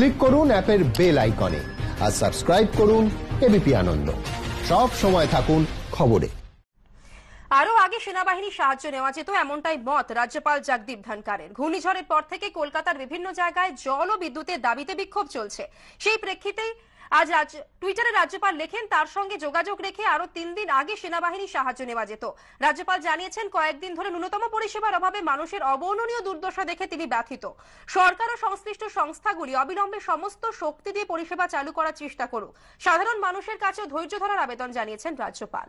click করুন অ্যাপের bell আইকনে আর সাবস্ক্রাইব করুন এবিপি আনন্দ সব সময় থাকুন খবরে আরও আগে সেনাবাহিনী সাহায্য নেওয়া যেত এমনটাই মত রাজ্যপাল জগদীপ ধনকারের ঘূর্ণিঝড়ের পর থেকে কলকাতার বিভিন্ন জায়গায় জল ও বিদ্যুতের দাবিতে বিক্ষোভ চলছে সেই প্রেক্ষিতেই আজ টুইটারে রাজ্যপাল লেখেন তার সঙ্গে যোগাযোগ রেখে আরো তিন দিন আগে সেনাবাহিনী সাহায্য নেওয়া যেত রাজ্যপাল জানিয়েছেন কয়েকদিন ধরে ন্যূনতম পরিষেবার অভাবে মানুষের অবর্ণনীয় দুর্দশা দেখে তিনি ব্যথিত সরকার ও সংশ্লিষ্ট সংস্থাগুলি অবিলম্বে সমস্ত শক্তি দিয়ে পরিষেবা চালু করার চেষ্টা করুক সাধারণ মানুষের কাছে ধৈর্য ধরার আবেদন জানিয়েছেন রাজ্যপাল